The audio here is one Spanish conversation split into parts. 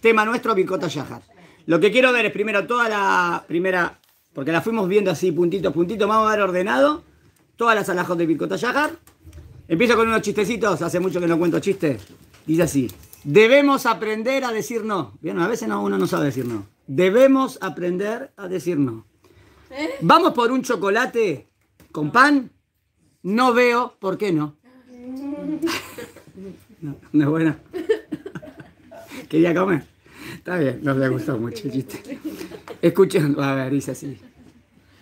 tema nuestro, picota Yajar Lo que quiero ver es primero toda la primera, porque la fuimos viendo así, puntito a puntito, vamos a ver ordenado todas las alajos de picota Yajar Empiezo con unos chistecitos, hace mucho que no cuento chistes. Dice así, debemos aprender a decir no. Bien, a veces no, uno no sabe decir no. Debemos aprender a decir no. ¿Eh? ¿Vamos por un chocolate con pan? No veo, ¿por qué no? No, no es buena. Quería comer. Está bien, nos le gustó mucho el chiste. Escuchen, a ver, dice así.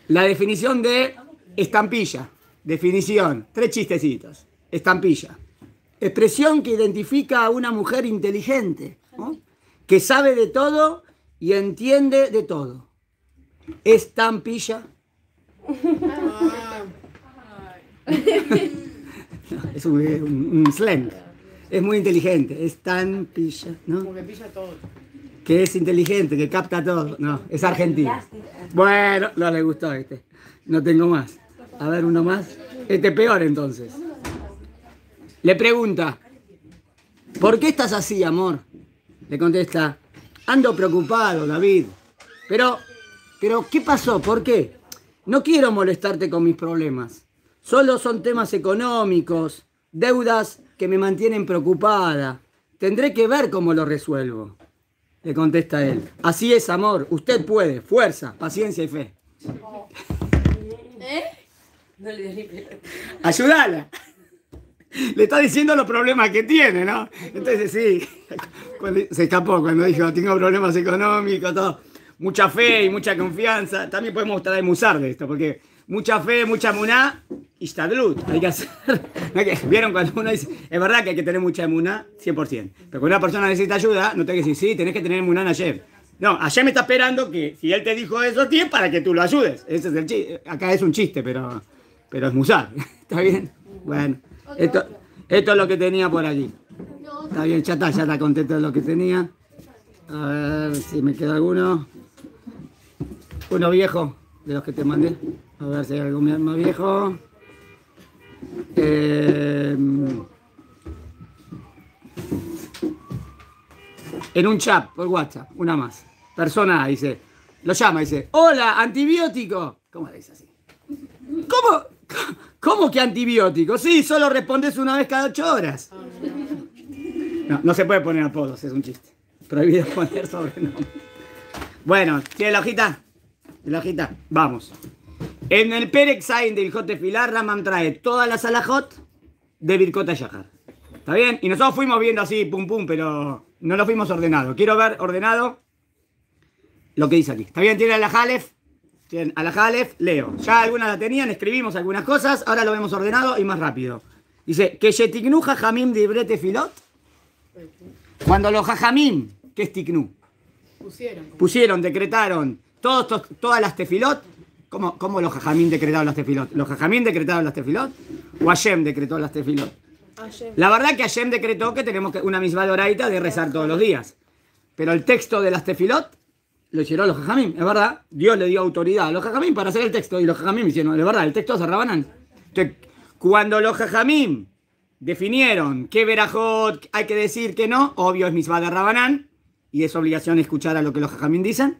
La definición de estampilla. Definición, tres chistecitos. Estampilla. Expresión que identifica a una mujer inteligente, que sabe de todo y entiende de todo. Estampilla. es un slang es muy inteligente, es tan pilla, ¿no? Como que pilla todo. Que es inteligente, que capta todo. No, es argentino. Bueno, no le gustó este. No tengo más. A ver, uno más. Este peor entonces. Le pregunta, ¿por qué estás así, amor? Le contesta, ando preocupado, David. Pero, pero, ¿qué pasó? ¿Por qué? No quiero molestarte con mis problemas. Solo son temas económicos, deudas que me mantienen preocupada. Tendré que ver cómo lo resuelvo. Le contesta él. Así es, amor. Usted puede. Fuerza, paciencia y fe. ¿Eh? le Ayúdala. Le está diciendo los problemas que tiene, ¿no? Entonces sí, se escapó cuando dijo, tengo problemas económicos, todo. Mucha fe y mucha confianza. También podemos traer musar de esto, porque mucha fe, mucha muná, y Hay que hacer. ¿Vieron cuando uno dice, es verdad que hay que tener mucha muná, 100%. Pero cuando una persona necesita ayuda, no te que decir, sí, tenés que tener muná en ayer. No, me está esperando que si él te dijo eso, tiene para que tú lo ayudes. Ese es el chiste. Acá es un chiste, pero, pero es musar. ¿Está bien? Bueno, esto, esto es lo que tenía por allí. Está bien, Chata, ya está contento de lo que tenía. A ver si me queda alguno. Uno viejo de los que te mandé. A ver si hay algún más viejo. Eh, en un chat por WhatsApp, una más. Persona dice, lo llama, dice, hola, antibiótico. ¿Cómo le dice así? ¿Cómo, ¿Cómo que antibiótico? Sí, solo respondes una vez cada ocho horas. No, se puede poner apodos, es un chiste. Prohibido poner sobrenombre. Bueno, ¿tiene la hojita? la hojita? Vamos. En el Perex Sain del Jote Filar, Raman trae todas las alajot de Birkot yajar ¿Está bien? Y nosotros fuimos viendo así, pum pum, pero no lo fuimos ordenado. Quiero ver ordenado lo que dice aquí. ¿Está bien? Tiene alajalef tiene alajalef, leo. Ya algunas la tenían, escribimos algunas cosas, ahora lo vemos ordenado y más rápido. Dice, que yetignu jajamim de filot. Cuando los jajamim, que es Pusieron. decretaron todos, todas las tefilot, ¿Cómo, los jajamín decretaron las tefilot? ¿Los jajamín decretaron las tefilot? ¿O Hashem decretó las tefilot? La verdad que Hashem decretó que tenemos una misma horaita de rezar todos los días. Pero el texto de las tefilot lo hicieron los jajamín, es verdad. Dios le dio autoridad a los jajamín para hacer el texto y los jajamín hicieron, es verdad, el texto es rabanan. Entonces, cuando los jajamín definieron qué verajot hay que decir que no, obvio es misma de rabanán y es obligación escuchar a lo que los jajamín dicen.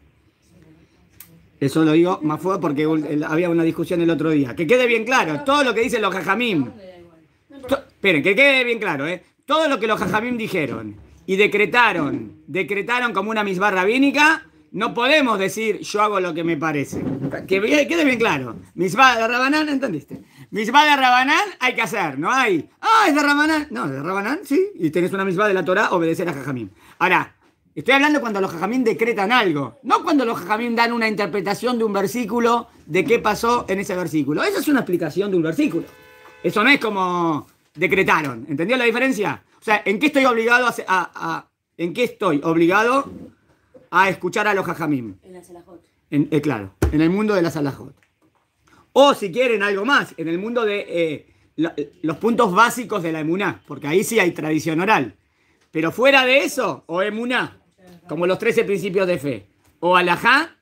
Eso lo digo más fuerte porque había una discusión el otro día. Que quede bien claro, todo lo que dicen los jajamim. Esperen, que quede bien claro, ¿eh? Todo lo que los jajamim dijeron y decretaron, decretaron como una misma rabínica, no podemos decir yo hago lo que me parece. Que quede bien claro. Misbah de Rabanán, ¿entendiste? Misbah de Rabanán hay que hacer, no hay. Ah, es de Rabanán. No, de Rabanán, sí. Y tenés una misbah de la Torah, obedecer a Jajamim. Ahora, Estoy hablando cuando los jajamín decretan algo, no cuando los jajamín dan una interpretación de un versículo de qué pasó en ese versículo. Esa es una explicación de un versículo. Eso no es como decretaron. ¿Entendió la diferencia? O sea, ¿en qué estoy obligado a, ¿en qué estoy obligado a escuchar a los jajamín? En la salajot. En, eh, claro, en el mundo de la salajot. O si quieren algo más, en el mundo de eh, los puntos básicos de la emuná, porque ahí sí hay tradición oral. Pero fuera de eso, o emuná, como los 13 principios de fe, o alajá,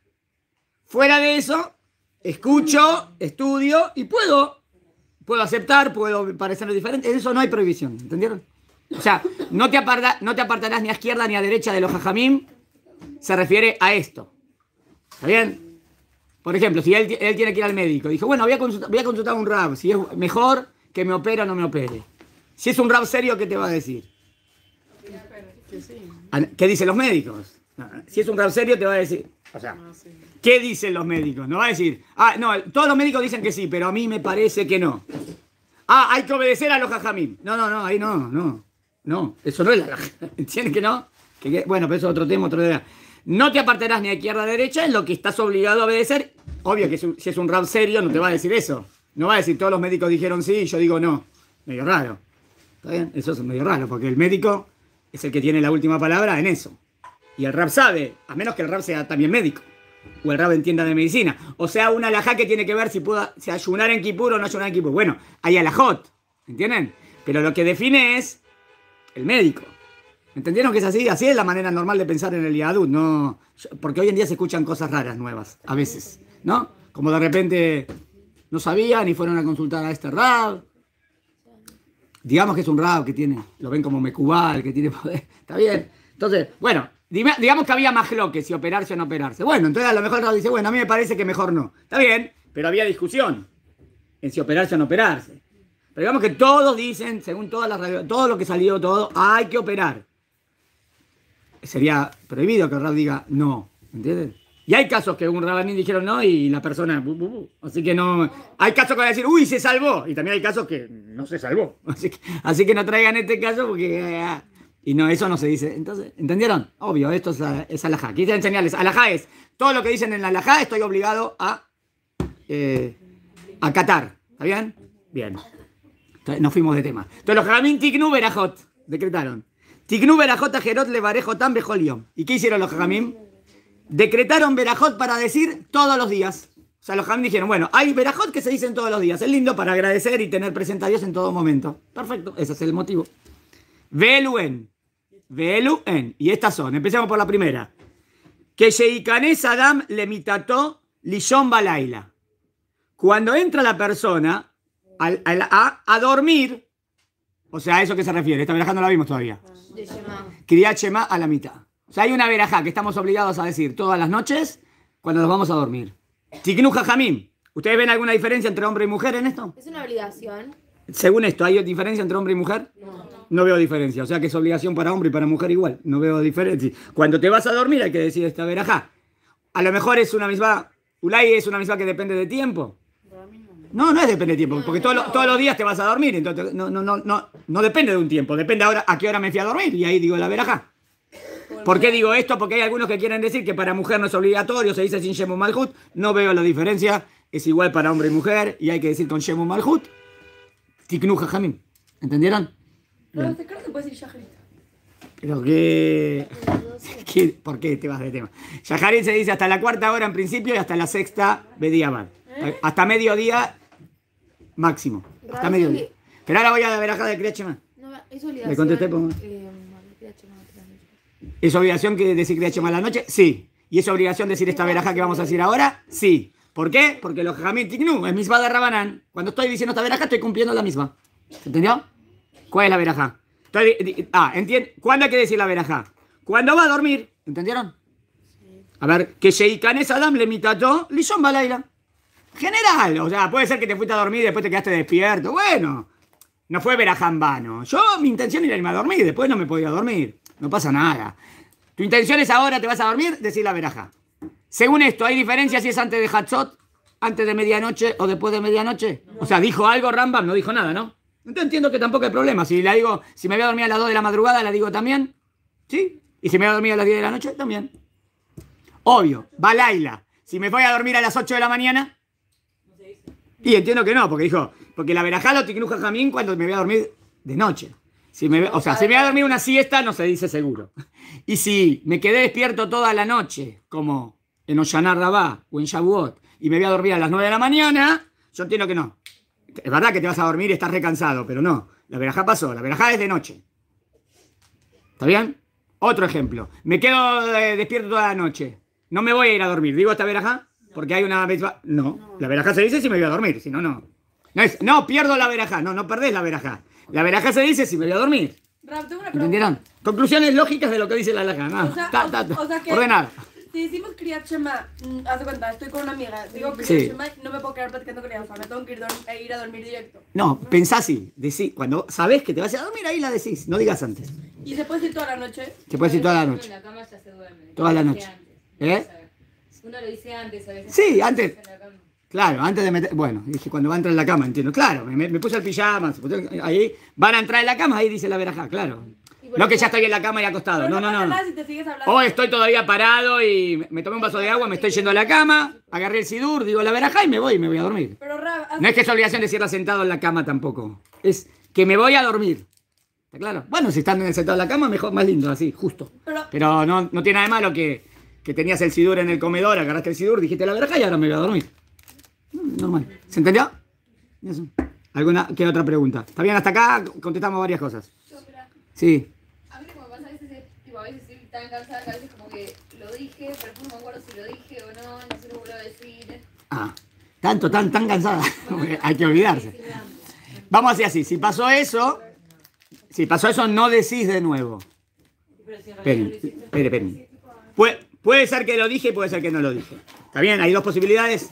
fuera de eso, escucho, estudio y puedo, puedo aceptar, puedo parecerlo diferente, en eso no hay prohibición, ¿entendieron? O sea, no te, no te apartarás ni a izquierda ni a derecha de los jajamim, se refiere a esto. ¿Está bien? Por ejemplo, si él, él tiene que ir al médico, dijo, bueno, voy a, consultar, a un ram. si es mejor que me opere o no me opere. Si es un ram serio, ¿qué te va a decir? ¿Qué dicen los médicos? Si es un rap serio, te va a decir. O sea, ¿qué dicen los médicos? No va a decir. Ah, no, todos los médicos dicen que sí, pero a mí me parece que no. Ah, hay que obedecer a los jajamín. No, no, no, ahí no, no. No, eso no es la. ¿Entiendes que no? bueno, pero eso es otro tema, otro día. No te apartarás ni a izquierda ni a derecha, en lo que estás obligado a obedecer. Obvio que si es un rap serio, no te va a decir eso. No va a decir todos los médicos dijeron sí y yo digo no. Medio raro. ¿Está bien? Eso es medio raro, porque el médico es el que tiene la última palabra en eso. Y el rap sabe, a menos que el rap sea también médico. O el rap entienda de medicina. O sea, una alajá que tiene que ver si pueda si ayunar en Kipur o no ayunar en Kipur. Bueno, hay alajot, ¿entienden? Pero lo que define es el médico. ¿Entendieron que es así? Así es la manera normal de pensar en el Yadud, no. Porque hoy en día se escuchan cosas raras nuevas, a veces, ¿no? Como de repente no sabían y fueron a consultar a este rap digamos que es un rab que tiene, lo ven como mecubal, que tiene poder, está bien. Entonces, bueno, digamos que había más lo que si operarse o no operarse. Bueno, entonces a lo mejor el rab dice, bueno, a mí me parece que mejor no. Está bien, pero había discusión en si operarse o no operarse. Pero digamos que todos dicen, según todas las todo lo que salió, todo, hay que operar. Sería prohibido que el rap diga no, ¿entiendes? Y hay casos que un rabanín dijeron no y la persona. Así que no. Hay casos que van a decir, uy, se salvó. Y también hay casos que no se salvó. Así que, así que no traigan este caso porque. Ah, y no, eso no se dice. Entonces, ¿entendieron? Obvio, esto es, a, aquí alajá. señales, enseñarles. Alajá es todo lo que dicen en la alajá, estoy obligado a eh, catar ¿Está bien? Bien. Entonces, nos fuimos de tema. Entonces, los Berajot decretaron. a Jerot le tan ¿Y qué hicieron los Jamín? decretaron verajot para decir todos los días. O sea, los dijeron, bueno, hay verajot que se dicen todos los días. Es lindo para agradecer y tener presente a Dios en todo momento. Perfecto, ese es el motivo. Veluen. Veluen. Y estas son. Empecemos por la primera. Que Sheikanes Adam le mitató Lishon Balaila. Cuando entra la persona a, dormir, o sea, a eso que se refiere. Esta verajá no la vimos todavía. Chema a la mitad. O sea, hay una verajá que estamos obligados a decir todas las noches cuando nos vamos a dormir. Chiquinu Jamín? ¿Ustedes ven alguna diferencia entre hombre y mujer en esto? Es una obligación. Según esto, ¿hay diferencia entre hombre y mujer? No. No veo diferencia. O sea que es obligación para hombre y para mujer igual. No veo diferencia. Cuando te vas a dormir hay que decir esta verajá. A lo mejor es una misma. Ulay es una misma que depende de tiempo. No, no es depende de tiempo, porque todos los, todos los días te vas a dormir, entonces no, no, no, no, no depende de un tiempo, depende ahora a qué hora me fui a dormir y ahí digo la verajá. ¿Por qué digo esto? Porque hay algunos que quieren decir que para mujer no es obligatorio, se dice sin Shemu Malhut. No veo la diferencia, es igual para hombre y mujer, y hay que decir con Shemu Malhut, Tiknu Jajamim. ¿Entendieron? Pero te creo que puedes decir Shaharit. ¿Pero que... ¿Por qué te vas de tema? Shaharit se dice hasta la cuarta hora en principio y hasta la sexta Bediabar. ¿Eh? Hasta mediodía máximo. Hasta mediodía. Pero ahora voy a la veraja de Kriachema. No, es obligatorio. Le contesté, por ¿Es obligación que decir le a la noche? Sí. ¿Y es obligación decir esta veraja que vamos a decir ahora? Sí. ¿Por qué? Porque los Jamín no es misma de Rabanán. Cuando estoy diciendo esta veraja, estoy cumpliendo la misma. ¿Entendió? ¿Cuál es la veraja? ah, entiende. ¿Cuándo hay que decir la veraja? Cuando va a dormir. ¿Entendieron? A ver, que Sheikanes Adam le mitató Lishon General, o sea, puede ser que te fuiste a dormir y después te quedaste despierto. Bueno, no fue verajá en vano. Yo, mi intención era irme a dormir, después no me podía dormir. No pasa nada. Tu intención es ahora, te vas a dormir, decir la veraja. Según esto, ¿hay diferencia si es antes de Hatzot, antes de medianoche o después de medianoche? O sea, ¿dijo algo Rambam? No dijo nada, ¿no? Entonces entiendo que tampoco hay problema. Si la digo, si me voy a dormir a las 2 de la madrugada, la digo también. ¿Sí? Y si me voy a dormir a las 10 de la noche, también. Obvio, va Si me voy a dormir a las 8 de la mañana. Y entiendo que no, porque dijo, porque la veraja lo jamín cuando me voy a dormir de noche. Si me, o sea, si me voy a dormir una siesta, no se dice seguro. Y si me quedé despierto toda la noche, como en Ollanar o en Shavuot, y me voy a dormir a las 9 de la mañana, yo entiendo que no. Es verdad que te vas a dormir y estás recansado, pero no. La verajá pasó, la verajá es de noche. ¿Está bien? Otro ejemplo. Me quedo eh, despierto toda la noche. No me voy a ir a dormir. ¿Digo esta verajá? Porque hay una... No. La verajá se dice si me voy a dormir, si no, no. No, no pierdo la verajá. No, no perdés la verajá. La veraja se dice si me voy a dormir. una ¿Entendieron? Conclusiones lógicas de lo que dice la veraja O sea, Ordenar. Si decimos criachema mm, haz de cuenta, estoy con una amiga, digo criachema no me puedo quedar platicando con o sea, me tengo que ir, e ir a dormir directo. No, pensá así, cuando sabes que te vas a dormir, ahí la decís, no digas antes. ¿Y se puede decir toda la noche? Se puede decir toda la noche. En la cama ya se duerme. Toda la noche. ¿Eh? Uno lo dice antes a veces. Sí, antes. Claro, antes de meter. Bueno, dije cuando va a entrar en la cama, entiendo. Claro, me, puse el pijama, ahí van a entrar en la cama, ahí dice la verajá, claro. No que ya estoy en la cama y acostado. No, no, no. no. O estoy todavía parado y me tomé un vaso de agua, me estoy yendo a la cama, agarré el sidur, digo la verajá y me voy, me voy a dormir. Ah, no es que es obligación de decirla sentado en la cama tampoco. Es que me voy a dormir. ¿Está claro? Bueno, si están sentado en la cama, mejor, más lindo, así, justo. Pero no, no tiene nada de malo que, que tenías el sidur en el comedor, agarraste el sidur, dijiste la verajá y ahora me voy a dormir. Normal. ¿Se entendió? ¿Alguna otra pregunta? Está bien, hasta acá contestamos varias cosas. Sí. A mí como pasa a veces, a veces estoy tan cansada que a veces como que lo dije, pero no me acuerdo si lo dije o no, no sé lo voy a decir. Ah, tanto, tan, tan cansada. Hay que olvidarse. Vamos así, así. Si pasó eso, si pasó eso, no decís de nuevo. Esperen, esperen, puede ser que lo dije, y puede ser que no lo dije. ¿Está bien? Hay dos posibilidades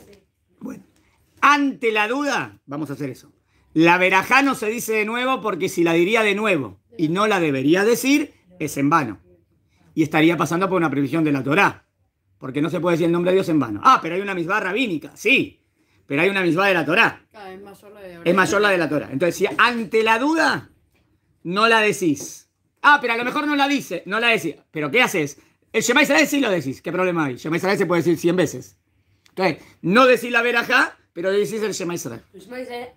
ante la duda, vamos a hacer eso. La verajá no se dice de nuevo porque si la diría de nuevo y no la debería decir, es en vano. Y estaría pasando por una previsión de la Torá, porque no se puede decir el nombre de Dios en vano. Ah, pero hay una misma rabínica, sí, pero hay una misma de la Torá. es, mayor la de la de Torá. Entonces, si ante la duda, no la decís. Ah, pero a lo mejor no la dice, no la decís. ¿Pero qué haces? El Shema Israel sí lo decís. ¿Qué problema hay? Shema Israel se puede decir 100 veces. Entonces, no decís la verajá pero dices el Shema Israel. El Shema Israel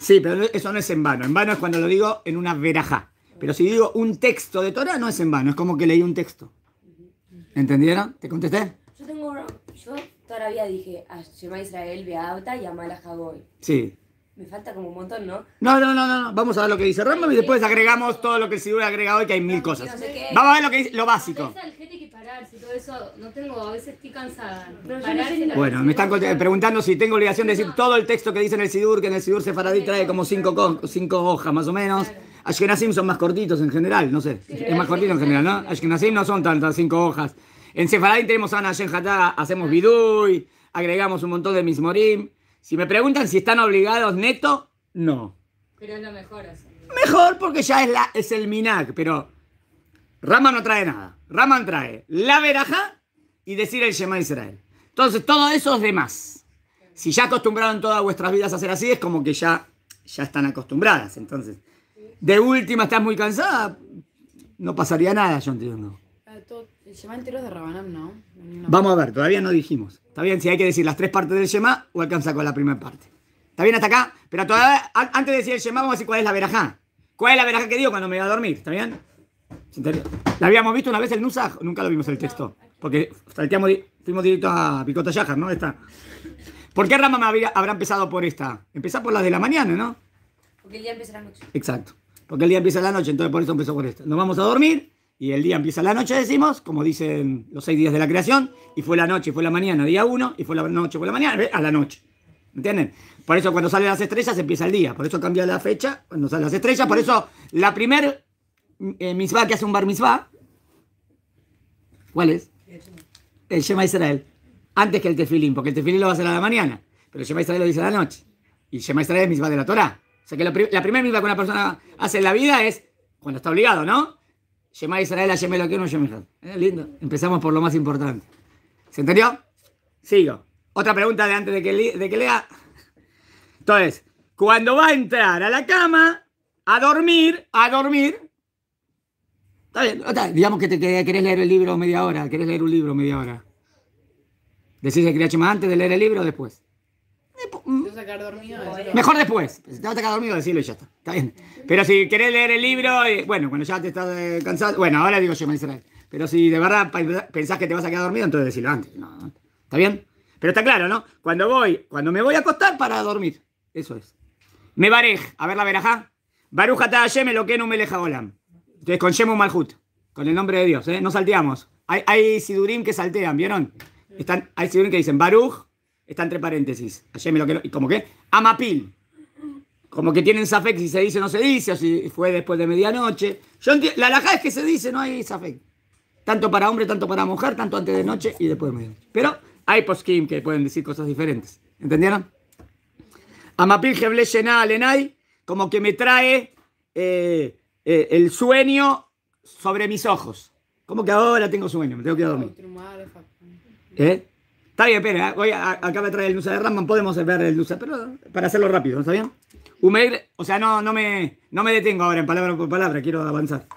Sí, pero eso no es en vano. En vano es cuando lo digo en una veraja. Pero si digo un texto de Torah, no es en vano. Es como que leí un texto. ¿Entendieron? ¿Te contesté? Yo tengo Yo todavía dije a Shema Israel, Beauta y a Malajagoy. Sí. Me falta como un montón, ¿no? No, no, no, no, Vamos a ver lo que dice Random y después agregamos todo lo que el Sidur ha agregado y que hay mil cosas. Vamos a ver lo que dice, lo básico. todo eso, no tengo, a veces estoy cansada. bueno, me están preguntando si tengo obligación de decir todo el texto que dice en el Sidur, que en el Sidur Sefaradí trae como cinco, cinco hojas más o menos. Ashkenazim son más cortitos en general, no sé. Es más cortito en general, ¿no? Ashkenazim no son tantas cinco hojas. En Sefaradí tenemos a Ana Hatá, hacemos ah. Bidui, agregamos un montón de Mismorim. Si me preguntan si están obligados neto, no. Pero es lo mejor. Mejor porque ya es, la, es el Minac, pero Rama no trae nada. Raman trae la veraja y decir el Shema Israel. Entonces, todo eso es de más. Si ya acostumbraron todas vuestras vidas a hacer así, es como que ya, ya están acostumbradas. Entonces, de última estás muy cansada, no pasaría nada, yo entiendo. Ah, el Shema entero es de Rabanam, ¿no? Vamos a ver, todavía no dijimos. Está bien, si hay que decir las tres partes del Shema o alcanza con la primera parte. ¿Está bien hasta acá? Pero todavía, antes de decir el Shema, vamos a decir cuál es la verajá. ¿Cuál es la verajá que digo cuando me voy a dormir? ¿Está bien? La habíamos visto una vez el Nusaj, nunca lo vimos el texto. Porque salteamos, fuimos directo a Picota ¿no? Esta. ¿Por qué Rama habrá empezado por esta? Empezar por las de la mañana, ¿no? Porque el día empieza la noche. Exacto. Porque el día empieza la noche, entonces por eso empezó por esta. Nos vamos a dormir y el día empieza la noche, decimos, como dicen los seis días de la creación, y fue la noche, y fue la mañana, día uno, y fue la noche, fue la mañana, a la noche. ¿Entienden? Por eso cuando salen las estrellas empieza el día, por eso cambia la fecha cuando salen las estrellas, por eso la primer eh, que hace un bar misvá ¿cuál es? El Shema Israel, antes que el tefilín, porque el tefilín lo va a hacer a la mañana, pero el Shema Israel lo dice a la noche, y el Shema Israel es misbah de la Torah. O sea que la, primera misbah que una persona hace en la vida es cuando está obligado, ¿no? Israel, que uno, ¿Eh? Lindo. Empezamos por lo más importante. ¿Se entendió? Sigo. Otra pregunta de antes de que, de que lea. Entonces, cuando va a entrar a la cama, a dormir, a dormir. Está bien, digamos que te quieres querés leer el libro media hora, querés leer un libro media hora. ¿Decís el Chema antes de leer el libro o después? Mejor después. Si te vas a sacar dormido, decirlo y ya está. Está bien. Pero si querés leer el libro, eh, bueno, cuando ya te estás eh, cansado. Bueno, ahora digo yo, Israel. Pero si de verdad pensás que te vas a quedar dormido, entonces decirlo antes. ¿Está bien? Pero está claro, ¿no? Cuando voy, cuando me voy a acostar para dormir. Eso es. Me barej. A ver la verajá. Barujata yeme lo que no me leja olam. Entonces con Shemu Malhut. Con el nombre de Dios, ¿eh? No salteamos. Hay, hay sidurim que saltean, ¿vieron? Están, hay sidurim que dicen Baruj está entre paréntesis. lo y como que Amapil. Como que tienen Zafek si se dice no se dice, o si fue después de medianoche. Yo la laja es que se dice, no hay Zafek Tanto para hombre, tanto para mujer, tanto antes de noche y después de medianoche. Pero hay poskim que pueden decir cosas diferentes. ¿Entendieron? Amapil Jeble como que me trae eh, eh, el sueño sobre mis ojos. Como que ahora tengo sueño, me tengo que dormir. ¿Eh? Está bien, espera, ¿eh? voy a, acá me trae el Nusa de Ramban, podemos ver el Nusa, pero para hacerlo rápido, ¿no ¿está bien? o sea, no, no, me, no me detengo ahora en palabra por palabra, quiero avanzar.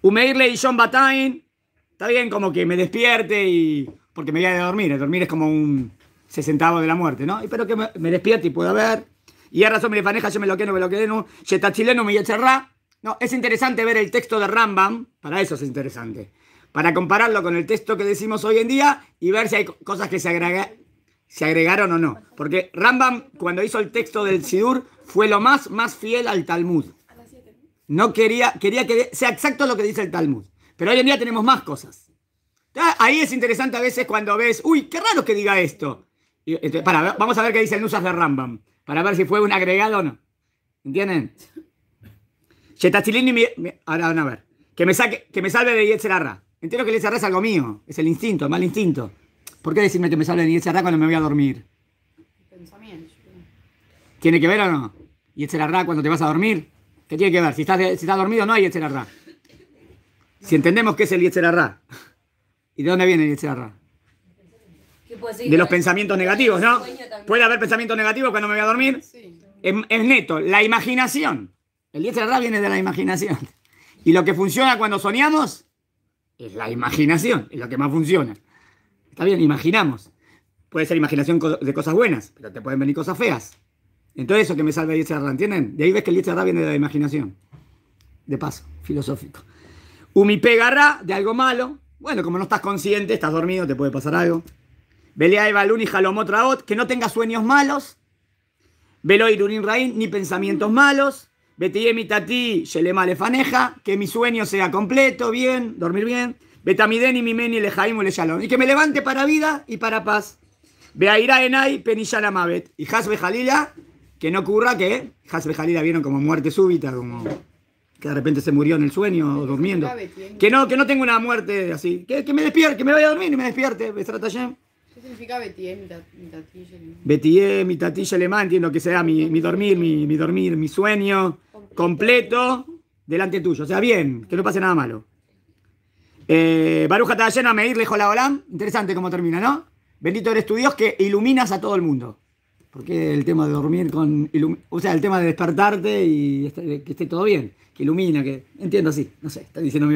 Umeirle y John Batain, está bien como que me despierte y... porque me voy a dormir, dormir es como un sesentavo de la muerte, ¿no? Espero que me, despierte y pueda ver. Y a razón, me faneja, yo me lo quedo, me lo quedo, no, chileno, me voy a No, es interesante ver el texto de Rambam, para eso es interesante para compararlo con el texto que decimos hoy en día y ver si hay cosas que se, agregaron o no. Porque Rambam, cuando hizo el texto del Sidur, fue lo más, más fiel al Talmud. No quería, quería que sea exacto lo que dice el Talmud. Pero hoy en día tenemos más cosas. Ahí es interesante a veces cuando ves, uy, qué raro que diga esto. Este, vamos a ver qué dice el Nusas de Rambam, para ver si fue un agregado o no. ¿Entienden? ahora van a ver. Que me, saque, que me salve de Yetzerarra. Entiendo que el ISR es algo mío, es el instinto, el mal instinto. ¿Por qué decirme que me sale el ISR cuando me voy a dormir? pensamiento. ¿Tiene que ver o no? ¿Y Ra cuando te vas a dormir? ¿Qué tiene que ver? Si estás, si estás dormido no hay Ra. Si entendemos qué es el Ra. ¿Y de dónde viene el Ra? De los pensamientos negativos, ¿no? ¿Puede haber pensamientos negativos cuando me voy a dormir? Es, neto, la imaginación. El Ra viene de la imaginación. Y lo que funciona cuando soñamos es la imaginación, es lo que más funciona. Está bien, imaginamos. Puede ser imaginación de cosas buenas, pero te pueden venir cosas feas. Entonces eso que me salva Arrán, ¿entienden? De ahí ves que el Yetzirah viene de la imaginación. De paso, filosófico. Umi pegará de algo malo. Bueno, como no estás consciente, estás dormido, te puede pasar algo. Belea Evalun y Jalomotraot, que no tengas sueños malos. Velo Rain, ni pensamientos malos mi tati, Yelema Lefaneja, que mi sueño sea completo, bien, dormir bien. Betamideni, Mimeni, lejaimu Leyalón. Y que me levante para vida y para paz. ira Enai, peni Mabet. Y Hasbe Jalila, que no ocurra que Hasbe Jalila vieron como muerte súbita, como que de repente se murió en el sueño o durmiendo. Que no, que no tenga una muerte así. Que, que me despierte, que me vaya a dormir y me despierte. Betratayem. ¿Qué significa e, mi tatilla alemán? BTE, mi tatilla alemán? Entiendo que sea mi, dormir, mi, dormir, mi sueño completo. delante tuyo. O sea, bien, que no pase nada malo. Eh, Baruja está llena, medir lejos la olam. Interesante cómo termina, ¿no? Bendito eres tu Dios que iluminas a todo el mundo. Porque el tema de dormir con. O sea, el tema de despertarte y este, que esté todo bien, que ilumina, que. Entiendo así, no sé, está diciendo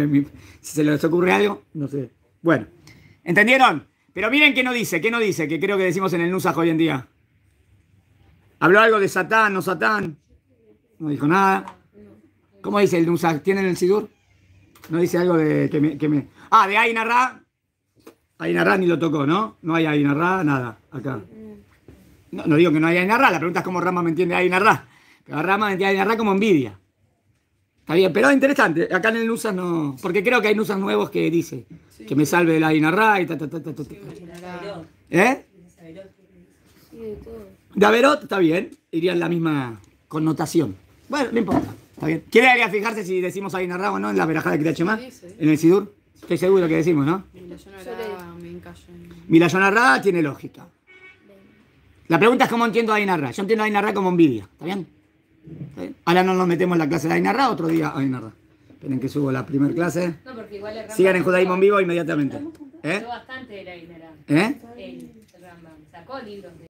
si se les ocurre algo, no sé. Bueno, ¿entendieron? Pero miren qué no dice, qué no dice, que creo que decimos en el Nusaj hoy en día. Habló algo de Satán, no Satán. No dijo nada. ¿Cómo dice el Nusaj? ¿Tienen el Sidur? No dice algo de que me. Ah, de Ainarra. Ainarra ni lo tocó, ¿no? No hay Ainarra, nada, acá. No, digo que no haya Ainarra, la pregunta es cómo Rama me entiende Ainarra. Pero Rama me entiende Ainarra como envidia. Está bien, pero interesante. Acá en el nusa no. Porque creo que hay Nusas nuevos que dice que me salve de la dinarra y ta, ta, ta, ta, ta. ¿Eh? De Averot está bien. Iría en la misma connotación. Bueno, no importa. Está bien. ¿Quiere alguien fijarse si decimos Ainarra o no en la verajada de Kirachemá? En el Sidur. Estoy seguro que decimos, ¿no? Milayonarra tiene lógica. La pregunta es cómo entiendo Ainarra. Yo entiendo Ainarra como envidia. ¿Está bien? Eh, ahora no nos metemos en la clase de Ainarra, otro día Ainarra. Esperen que subo la primera clase. No, porque igual el Sigan en Judaísmo en vivo inmediatamente. ¿Eh? bastante de la ¿Eh? El Rambam sacó libros de...